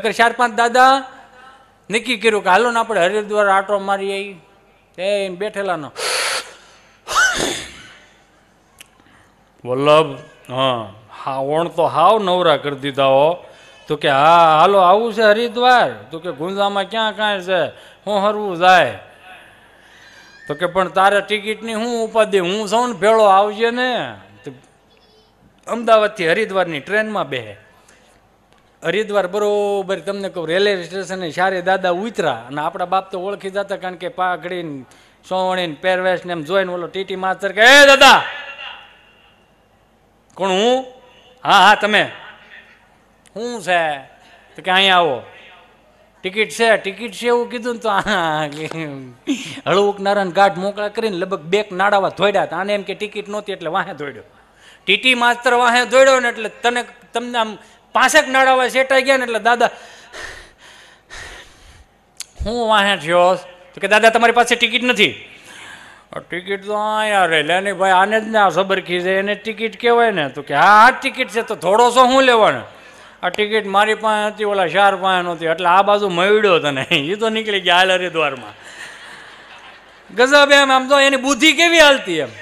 નકર ચાર પાંચ દાદા નક્કી કર્યું કે હાલો ને આપણે હરિદ્વાર આટો મારી આવી એ બેઠેલાનો નો વલ્લભ હા ઓણ તો હાવ નવરા કરી દીધા હો તો કે હા હાલો આવું છે હરિદ્વાર તો કે ગુંજામાં ક્યાં કાંઈ છે હું હરવું જાય તો કે પણ તારે ટિકિટની હું ઉપાધિ હું સૌને ભેળો આવજે ને અમદાવાદથી હરિદ્વારની ટ્રેનમાં બેહે હરિદ્વાર બરોબર તમને કહું રેલવે સ્ટેશને સારી દાદા ઉતરા અને આપણા બાપ તો ઓળખી જતા કારણ કે પાઘડીને સોવણીને ને એમ જોઈને ઓલો ટીટી માસ્તર કે હે દાદા કોણ હું હા હા તમે શું છે તો કે અહીંયા આવો ટિકિટ છે ટિકિટ છે એવું કીધું ને તો હળવું નારાયણ ગાઢ મોકળા કરીને લગભગ બેક નાડાવા ધોડ્યા હતા આને એમ કે ટિકિટ નહોતી એટલે વાહે ધોડ્યો ટીટી માસ્તર વાહે દોડ્યો ને એટલે તને તમને આમ પાસેક નળાવા સેટાઈ ગયા ને એટલે દાદા હું વાહે થયો તો કે દાદા તમારી પાસે ટિકિટ નથી ટિકિટ તો અહીંયા રહેલા નહીં ભાઈ આને જ ને આ સબરખી છે એને ટિકિટ કહેવાય ને તો કે હા આ ટિકિટ છે તો થોડો સો હું લેવાનો આ ટિકિટ મારી પાસે હતી ઓલા શાર પાસે નહોતી એટલે આ બાજુ મળ્યો તને એ તો નીકળી ગયા હાલ હરિદ્વારમાં ગજબ એમ આમ તો એની બુદ્ધિ કેવી હાલતી એમ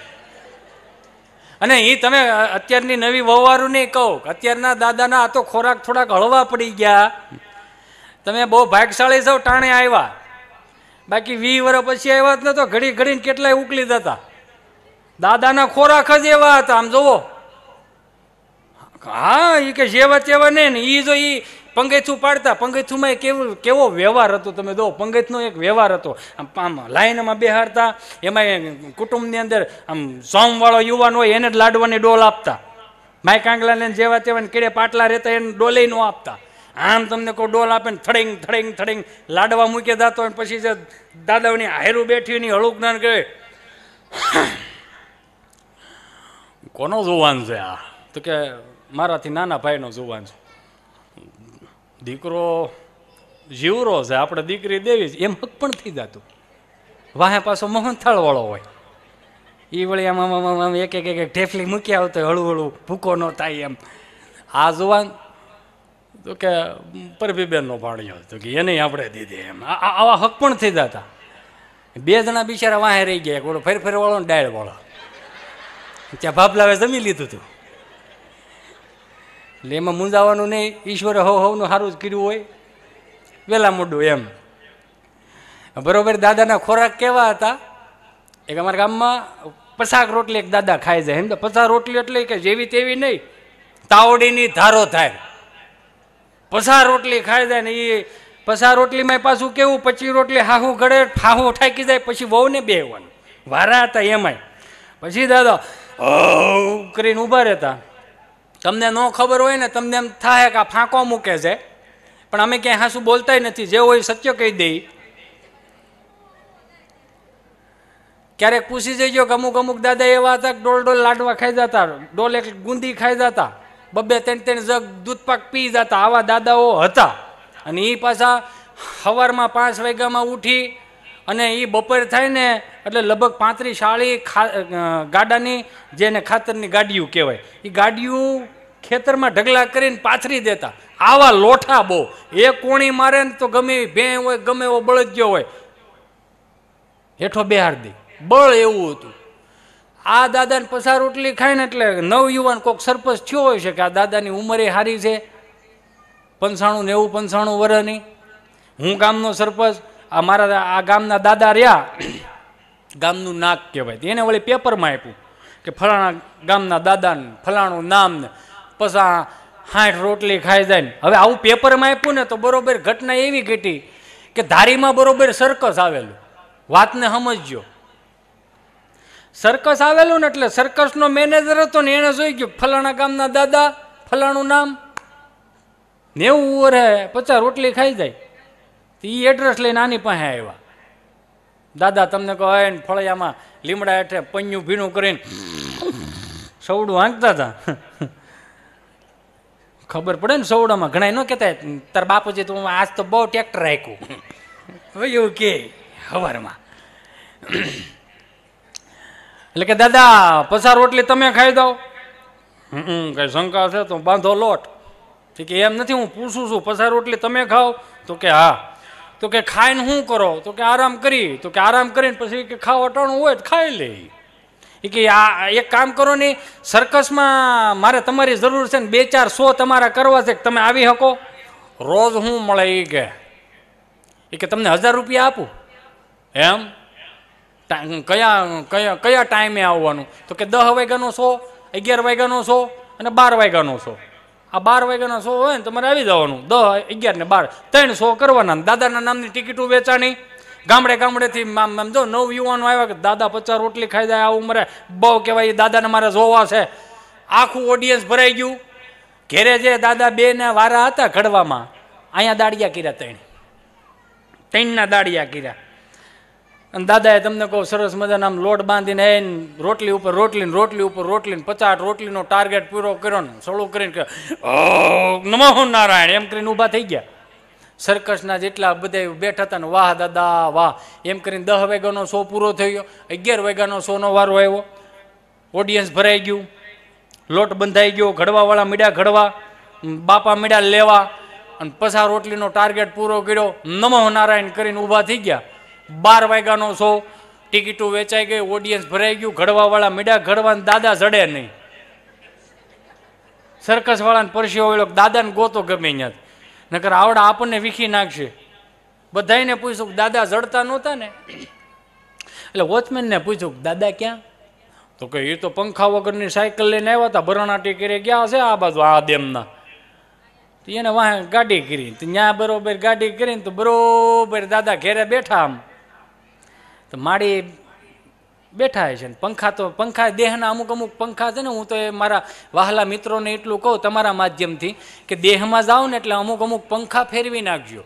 અને એ તમે અત્યારની નવી વહુવારું નહીં કહો અત્યારના દાદાના આ તો ખોરાક થોડાક હળવા પડી ગયા તમે બહુ ભાગશાળી છો ટાણે આવ્યા બાકી વીસ વર્ષ પછી આવ્યા જ તો ઘડી ઘડીને કેટલાય ઉકલી જતા દાદાના ખોરાક જ એવા હતા આમ જોવો હા એ કે જેવા તેવા નહીં ને એ જો એ પંગેથું પાડતા પંગેથુંમાં કેવું કેવો વ્યવહાર હતો તમે દો પંગેથનો એક વ્યવહાર હતો આમ આમ લાઈનમાં બેહારતા એમાં કુટુંબની અંદર આમ સોમવાળો યુવાન હોય એને જ લાડવાની ડોલ આપતા માય કાંગલાને જેવા તેવા ને કેડે પાટલા રહેતા એને ડોલે ન આપતા આમ તમને કોઈ ડોલ આપે ને થડેંગ થડેંગ થડેંગ લાડવા મૂકે દાતો અને પછી જે દાદાઓની હાયરું બેઠી ની હળુક ના કહે કોનો જોવાન છે આ તો કે મારાથી નાના ભાઈનો જોવાન છે દીકરો જીવરો છે આપણે દીકરી દેવી છે એમ હક પણ થઈ જતું વાહે પાછો મોહનથાળવાળો હોય એ વળી આમ આમ આમ એક એક એક ઠેફલી મૂકી આવતો હળવું હળવું ભૂકો ન થાય એમ આ જુવાન તો કે પરભીબેનનો ભાણ્યો હતો કે એને આપણે દીધી એમ આવા હક પણ થઈ જતા બે જણા બિચારા વાહે રહી ગયા એક ઓળો ફેર ફેરવાળો ને ડાયડવાળો ત્યાં ભાભલાવે જમી લીધું હતું એટલે એમાં મુંજાવાનું નહીં ઈશ્વરે હવ હવનું સારું જ કર્યું હોય વેલા મોડું એમ બરોબર દાદાના ખોરાક કેવા હતા એક અમારા ગામમાં પચાસ રોટલી એક દાદા ખાઈ જાય એમ તો પચાસ રોટલી એટલે કે જેવી તેવી નહીં તાવડીની ધારો થાય પસાર રોટલી ખાઈ જાય ને એ પસાર રોટલીમાં પાછું કેવું પછી રોટલી હાહું ગળે ફાહું ઠાકી જાય પછી વહુને બેવાનું વારા હતા એમાંય પછી દાદા કરીને ઊભા રહેતા તમને ન ખબર હોય ને તમને એમ થાય કે આ ફાંકો મૂકે છે પણ અમે ક્યાંય હાસું બોલતા નથી જે હોય સત્ય કહી દઈ ક્યારેક પૂછી જઈજો કે અમુક અમુક દાદા એવા હતા કે ડોલ ડોલ લાડવા ખાઈ જતા ડોલ એક ગુંદી ખાઈ જતા બબ્બે ત્રણ ત્રણ જગ દૂધપાક પી જતા આવા દાદાઓ હતા અને એ પાછા સવારમાં પાંચ વાગ્યામાં ઉઠી અને એ બપોરે થાય ને એટલે લગભગ પાંત્રીસ ખા ગાડાની જેને ખાતરની ગાડીયું કહેવાય એ ગાડીયું ખેતરમાં ઢગલા કરીને પાથરી દેતા આવા લોઠા બહુ એ કોણી મારે ને તો ગમે ભે હોય ગમે એવો બળજ્યો હોય હેઠો બેહાર દે બળ એવું હતું આ દાદાને પસાર રોટલી ખાઈને એટલે નવયુવાન કોઈક સરપંચ થયો હોય છે કે આ દાદાની ઉંમરે હારી છે પંચાણું નેવું પંચાણું વર્ષની હું કામનો સરપંચ અમારા આ ગામના દાદા રહ્યા ગામનું નાક કહેવાય એને વળી પેપરમાં આપ્યું કે ફલાણા ગામના દાદાને ફલાણું નામ ને પછી હાઠ રોટલી ખાઈ જાય ને હવે આવું પેપરમાં આપ્યું ને તો બરોબર ઘટના એવી ઘટી કે ધારીમાં બરોબર સર્કસ આવેલું વાતને સમજજો સર્કસ આવેલું ને એટલે સર્કસનો મેનેજર હતો ને એણે જોઈ ગયું ફલાણા ગામના દાદા ફલાણું નામ નેવું રહે પચાસ રોટલી ખાઈ જાય તો એ એડ્રેસ લઈને આની પાસે આવ્યા દાદા તમને કહો ને ફળિયામાં લીમડા હેઠે પન્યું ભીણું કરીને સવડું હાંકતા હતા ખબર પડે ને સવડામાં ઘણા ન કહેતા તાર બાપુજી તું આજ તો બહુ ટ્રેક્ટર રાખ્યું હવે એવું કે હવારમાં એટલે કે દાદા પસાર રોટલી તમે ખાઈ દો હમ કઈ શંકા છે તો બાંધો લોટ કે એમ નથી હું પૂછું છું પસાર રોટલી તમે ખાવ તો કે હા તો કે ખાઈને શું કરો તો કે આરામ કરી તો કે આરામ કરીને પછી કે ખાવ અટાણું હોય તો ખાઈ લે એ કે આ એક કામ કરો ને સર્કસમાં મારે તમારી જરૂર છે ને બે ચાર સો તમારા કરવા છે તમે આવી શકો રોજ હું મળે એ કે એ કે તમને હજાર રૂપિયા આપું એમ કયા કયા કયા ટાઈમે આવવાનું તો કે દહ વાગ્યાનો સો અગિયાર વાગ્યાનો સો અને બાર વાગ્યાનો સો આ બાર વાગ્યાનો શો હોય ને તમારે આવી જવાનું દસ અગિયાર ને બાર ત્રણ શો કરવાના દાદાના નામની ટિકિટો વેચાણી ગામડે ગામડેથી આમ જો નવ યુવાનો આવ્યા કે દાદા પચાસ રોટલી ખાઈ જાય આ ઉંમરે બહુ કહેવાય દાદાને મારે જોવા છે આખું ઓડિયન્સ ભરાઈ ગયું ઘેરે જે દાદા બે ને વારા હતા ઘડવામાં અહીંયા દાડિયા કર્યા ત્રણ ત્રણના દાડિયા કર્યા અને દાદાએ તમને કહું સરસ મજાના આમ લોટ બાંધીને એને રોટલી ઉપર રોટલીને રોટલી ઉપર રોટલીને પચાસ રોટલીનો ટાર્ગેટ પૂરો કર્યો ને સળો કરીને કે નમો નારાયણ એમ કરીને ઊભા થઈ ગયા સર્કસના જેટલા બધા બેઠા હતા ને વાહ દાદા વાહ એમ કરીને દહ વાગ્યાનો શો પૂરો થયો અગિયાર વાગ્યાનો શોનો વારો આવ્યો ઓડિયન્સ ભરાઈ ગયું લોટ બંધાઈ ગયો ઘડવાવાળા મીડા ઘડવા બાપા મીડા લેવા અને પછા રોટલીનો ટાર્ગેટ પૂરો કર્યો નમો નારાયણ કરીને ઊભા થઈ ગયા બાર વાગ્યાનો શો ટિકિટો વેચાઈ ગઈ ઓડિયન્સ ભરાઈ ગયું ઘડવાવાળા મીડા ઘડવાને દાદા જડે નહીં સરકસવાળાને પરસી હોય દાદાને ગોતો ગમે ત્યાં નકર આવડા આપણને વીખી નાખશે બધાને પૂછ્યું દાદા જડતા નહોતા ને એટલે વોચમેનને પૂછ્યું દાદા ક્યાં તો કે એ તો પંખા વગરની સાયકલ લઈને આવ્યા હતા બરણાટી કરી ગયા હશે આ બાજુ આ ડેમના એને વાહ ગાડી કરી ત્યાં બરોબર ગાડી કરીને તો બરોબર દાદા ઘેરે બેઠા આમ તો માળી બેઠા છે પંખા તો પંખા દેહના અમુક અમુક પંખા છે ને હું તો એ મારા વહાલા મિત્રોને એટલું કહું તમારા માધ્યમથી કે દેહમાં જાઓ ને એટલે અમુક અમુક પંખા ફેરવી નાખજો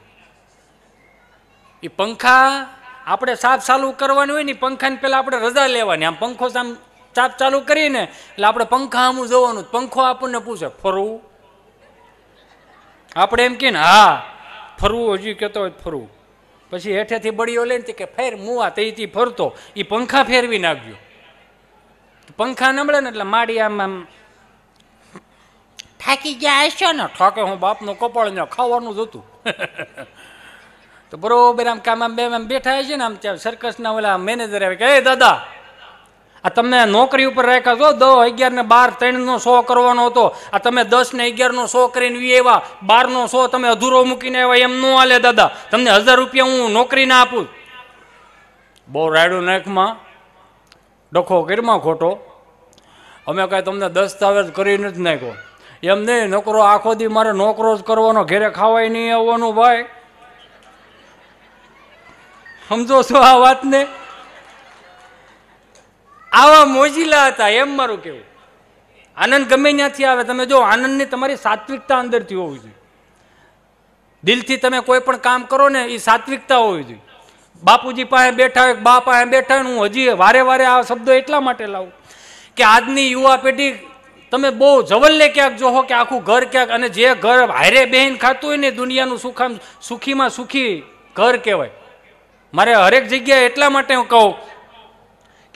એ પંખા આપણે સાફ ચાલુ કરવાની હોય ને પંખાને પહેલાં આપણે રજા લેવાની આમ પંખો આમ ચાપ ચાલુ કરીને એટલે આપણે પંખા આમ જોવાનું પંખો આપણને પૂછે ફરવું આપણે એમ કહીએ ને હા ફરવું હજી કહેતો હોય ફરવું પછી હેઠેથી બળીઓ લઈને તે કે ફેર મુવા તેથી ફરતો એ પંખા ફેરવી નાખ્યો પંખા નમળે ને એટલે માડી આમ આમ થાકી ગયા હશે ને ઠોકે હું બાપનું કપાળ ને ખાવાનું જ હતું તો બરોબર આમ કામ આમ બે આમ બેઠા હશે ને આમ ત્યાં સર્કસના ઓલા મેનેજર આવે કે એ દાદા આ તમને નોકરી ઉપર રાખ્યા છો દસ અગિયાર ને બાર ત્રણનો શો કરવાનો હતો આ તમે દસ ને અગિયારનો શો કરીને વી આવ્યા બારનો શો તમે અધૂરો મૂકીને આવ્યા એમ ન હાલે દાદા તમને હજાર રૂપિયા હું નોકરી ના આપું બહુ રાયડું નાખમાં ડખો કર્યો ખોટો અમે કાંઈ તમને દસ્તાવેજ કરીને જ નાખ્યો એમ નહીં નોકરો આખો દી મારે નોકરો જ કરવાનો ઘેરે ખાવાય નહીં આવવાનું ભાઈ સમજો છો આ વાતને આવા મોજીલા હતા એમ મારું કેવું આનંદ ગમે ત્યાંથી આવે તમે જો આનંદની તમારી સાત્વિકતા અંદરથી હોવી જોઈએ દિલથી તમે કોઈ પણ કામ કરો ને એ સાત્વિકતા હોવી જોઈએ બાપુજી પાસે બેઠા હોય બા પાસે બેઠા હોય હું હજી વારે વારે આ શબ્દો એટલા માટે લાવું કે આજની યુવા પેઢી તમે બહુ જવલ્લે ક્યાંક જોહો કે આખું ઘર ક્યાંક અને જે ઘર હારે બેહીને ખાતું હોય ને દુનિયાનું સુખામ સુખીમાં સુખી ઘર કહેવાય મારે હરેક જગ્યાએ એટલા માટે હું કહું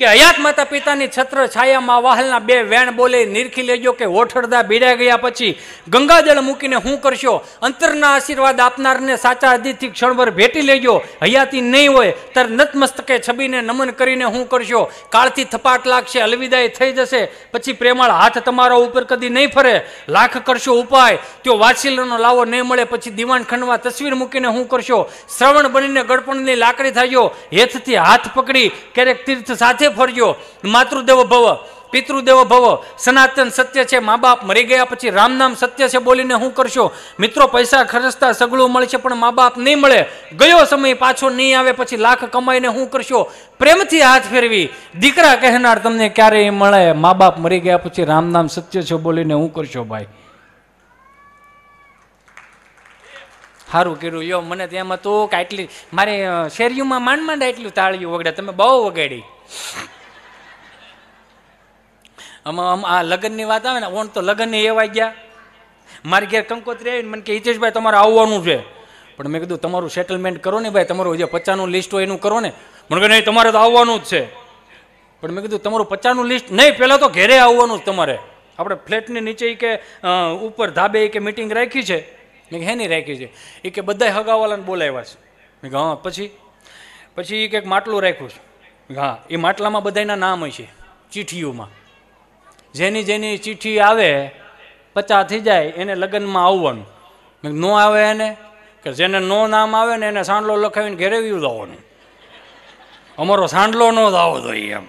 કે હયાત માતા પિતાની છત્ર છાયામાં વાહલના બે વેણ બોલે નિરખી લેજો કે ઓઠળદા ભીડાઈ ગયા પછી ગંગાજળ મૂકીને હું કરશો અંતરના આશીર્વાદ આપનારને સાચા હદીથી ક્ષણભર ભેટી લેજો હયાતી નહીં હોય તાર નતમસ્તકે છબીને નમન કરીને હું કરશો કાળથી થપાટ લાગશે અલવિદાય થઈ જશે પછી પ્રેમાળ હાથ તમારા ઉપર કદી નહીં ફરે લાખ કરશો ઉપાય તો વાસીલનો લાવો નહીં મળે પછી દિવાન દીવાનખંડમાં તસવીર મૂકીને હું કરશો શ્રવણ બનીને ગળપણની લાકડી થાજો હેથથી હાથ પકડી ક્યારેક તીર્થ સાથે સાથે ફર્યો માતૃદેવ ભવ પિતૃદેવ ભવ સનાતન સત્ય છે મા બાપ મરી ગયા પછી રામનામ સત્ય છે બોલીને શું કરશો મિત્રો પૈસા ખર્ચતા સગળું મળશે પણ મા બાપ નહીં મળે ગયો સમય પાછો નહીં આવે પછી લાખ કમાઈને શું કરશો પ્રેમથી હાથ ફેરવી દીકરા કહેનાર તમને ક્યારેય મળે મા બાપ મરી ગયા પછી રામનામ સત્ય છે બોલીને શું કરશો ભાઈ સારું કર્યું યો મને તેમાં તો આટલી મારે શેરીઓમાં માંડ માંડ એટલું તાળ્યું વગડે તમે બહુ વગાડી આમાં આમ આ લગ્નની વાત આવે ને ઓણ તો લગ્નને એવા ગયા મારી ઘેર કંકોત્રી આવીને મને કે હિતેશભાઈ તમારે આવવાનું છે પણ મેં કીધું તમારું સેટલમેન્ટ કરો ને ભાઈ તમારું જે પચાસનું લિસ્ટ હોય એનું કરો ને મને કે નહીં તમારે તો આવવાનું જ છે પણ મેં કીધું તમારું પચાસનું લિસ્ટ નહીં પહેલાં તો ઘેરે આવવાનું જ તમારે આપણે ફ્લેટની નીચે કે ઉપર ધાબે કે મિટિંગ રાખી છે મેં હે નહીં રાખી છે એ કે બધા હગાવાલાને બોલાવ્યા છે મેં હા પછી પછી એ કંઈક માટલું રાખ્યું છે હા એ માટલામાં બધાના નામ છે ચીઠીઓમાં જેની જેની ચીઠી આવે પચા થઈ જાય એને લગ્નમાં આવવાનું ન આવે એને કે જેને નો નામ આવે ને એને સાંડલો લખાવીને ઘેરેવી જવાનું અમારો સાંડલો ન જ જોઈએ એમ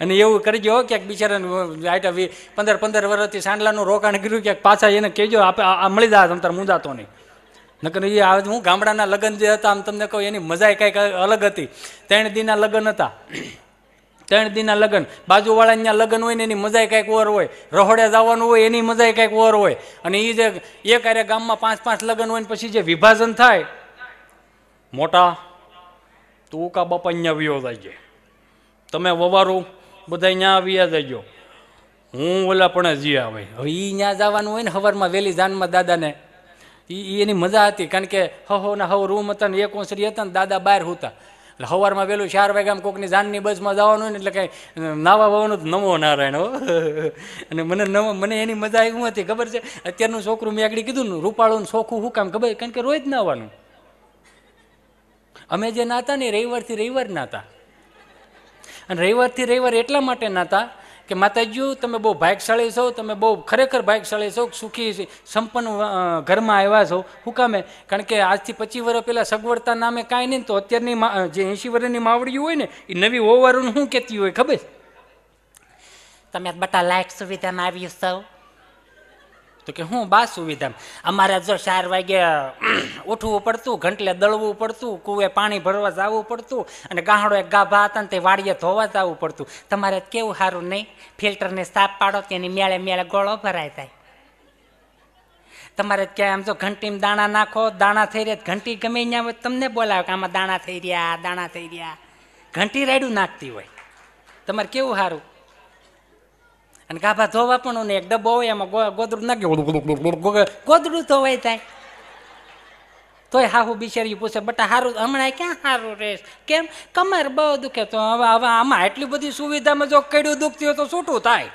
અને એવું કરજો ક્યાંક બિચારાને આઈટા પંદર પંદર વર્ષથી સાંડલાનું રોકાણ કર્યું ક્યાંક પાછા એને કહેજો આપે આ મળી જાય તમ તાર મુંદાતો નહીં નકર એ હું ગામડાના લગ્ન જે હતા આમ તમને કહું એની મજા કંઈક અલગ હતી ત્રણ દીના લગ્ન હતા ત્રણ દીના લગ્ન બાજુવાળા અહીંયા લગ્ન હોય ને એની મજા કાંઈક ઓર હોય રહોડે જવાનું હોય એની મજા કાંઈક ઓર હોય અને એ જે એક આરે ગામમાં પાંચ પાંચ લગ્ન હોય ને પછી જે વિભાજન થાય મોટા તું કા બાપા અહીંયા વ્યો જાય તમે વવારું બધા અહીંયા આવ્યા જજો હું ઓલા પણ જી આવે હવે એ ત્યાં જવાનું હોય ને હવારમાં વહેલી જાનમાં દાદાને એ એની મજા હતી કારણ કે હહો ને હવ રૂમ હતા ને એક ઓસરી હતા ને દાદા બહાર હતા એટલે સવારમાં વહેલું ચાર વાગ્યામાં કોકની જાનની બસમાં જવાનું ને એટલે કાંઈ નાવા વાવાનું નમો નારાયણ હો અને મને નવો મને એની મજા આવી હતી ખબર છે અત્યારનું છોકરું મેં આગળ કીધું ને રૂપાળું ચોખ્ખું શું કામ ખબર કારણ કે રોજ નાવાનું અમે જે નાતા ને રવિવારથી રવિવાર નાતા અને રવિવારથી રવિવાર એટલા માટે નાતા કે માતાજીઓ તમે બહુ ભાગશાળી છો તમે બહુ ખરેખર ભાગશાળી છો સુખી સંપન્ન ઘરમાં આવ્યા છો હું કામે કારણ કે આજથી પચીસ વર્ષ પહેલાં સગવડતા નામે કાંઈ નહીં તો અત્યારની જે એંશી વર્ષની માવડીઓ હોય ને એ નવી ઓવારોનું શું કહેતી હોય ખબર તમે બટા લાયક સુવિધામાં આવ્યું સૌ તો કે હું બા સુવિધા અમારે જો ચાર વાગે ઉઠવું પડતું ઘંટલે દળવું પડતું કુએ પાણી ભરવા જવું પડતું અને ગાહડો એક ગાભા હતા ને તે વાડીએ ધોવા જવું પડતું તમારે કેવું સારું નહીં ફિલ્ટરને સાફ પાડો તેની મેળે મેળે ગોળો ભરાય જાય તમારે ક્યાં આમ જો ઘંટીમાં દાણા નાખો દાણા થઈ રહ્યા ઘંટી ગમે ત્યાં હોય તમને બોલાવે કે આમાં દાણા થઈ રહ્યા દાણા થઈ રહ્યા ઘંટી રાયડું નાખતી હોય તમારે કેવું સારું અને ગાભા ધોવા પણ એક ડબ્બો હોય એમાં ગોદડું નાખે ગોદડું ધોવાય થાય તોય હાહુ બિચારી પૂછે બટા સારું હમણાં ક્યાં સારું રહેશ કેમ કમર બહુ દુખે તો હવે હવે આમાં એટલી બધી સુવિધામાં જો કેડું દુખતી હોય તો છૂટું થાય